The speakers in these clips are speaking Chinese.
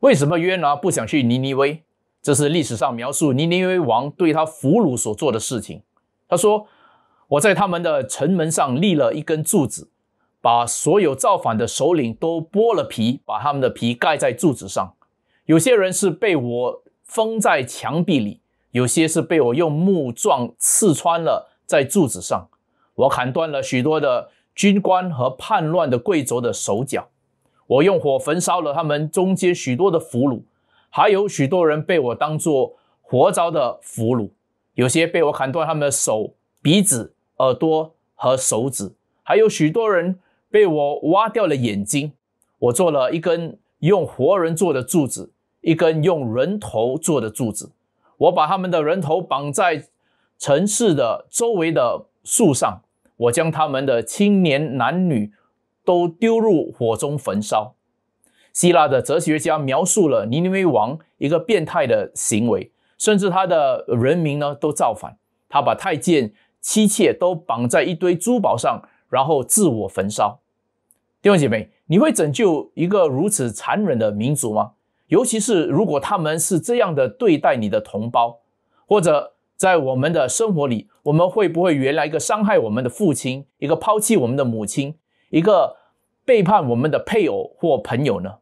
为什么约拿不想去尼尼微？这是历史上描述尼尼微王对他俘虏所做的事情。他说：“我在他们的城门上立了一根柱子，把所有造反的首领都剥了皮，把他们的皮盖在柱子上。有些人是被我封在墙壁里，有些是被我用木桩刺穿了在柱子上。我砍断了许多的军官和叛乱的贵族的手脚。”我用火焚烧了他们中间许多的俘虏，还有许多人被我当作活着的俘虏，有些被我砍断他们的手、鼻子、耳朵和手指，还有许多人被我挖掉了眼睛。我做了一根用活人做的柱子，一根用人头做的柱子。我把他们的人头绑在城市的周围的树上。我将他们的青年男女。都丢入火中焚烧。希腊的哲学家描述了尼尼微王一个变态的行为，甚至他的人民呢都造反。他把太监、妻妾都绑在一堆珠宝上，然后自我焚烧。弟兄姐妹，你会拯救一个如此残忍的民族吗？尤其是如果他们是这样的对待你的同胞，或者在我们的生活里，我们会不会原谅一个伤害我们的父亲，一个抛弃我们的母亲，一个？背叛我们的配偶或朋友呢？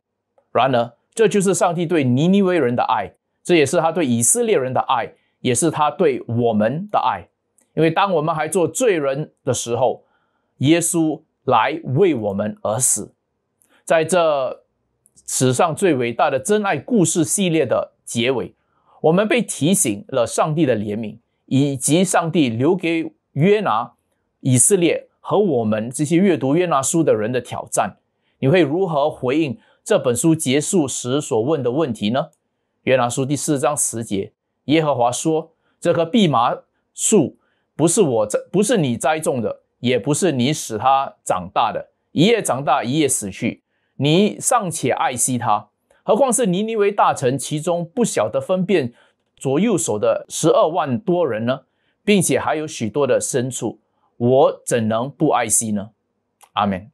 然而，这就是上帝对尼尼微人的爱，这也是他对以色列人的爱，也是他对我们的爱。因为当我们还做罪人的时候，耶稣来为我们而死。在这史上最伟大的真爱故事系列的结尾，我们被提醒了上帝的怜悯，以及上帝留给约拿、以色列。和我们这些阅读约拿书的人的挑战，你会如何回应这本书结束时所问的问题呢？约拿书第四章十节，耶和华说：“这棵蓖麻树不是我栽，不是你栽种的，也不是你使它长大的。一夜长大，一夜死去，你尚且爱惜它，何况是尼尼为大臣其中不晓得分辨左右手的十二万多人呢？并且还有许多的牲畜。”我怎能不爱惜呢？阿门。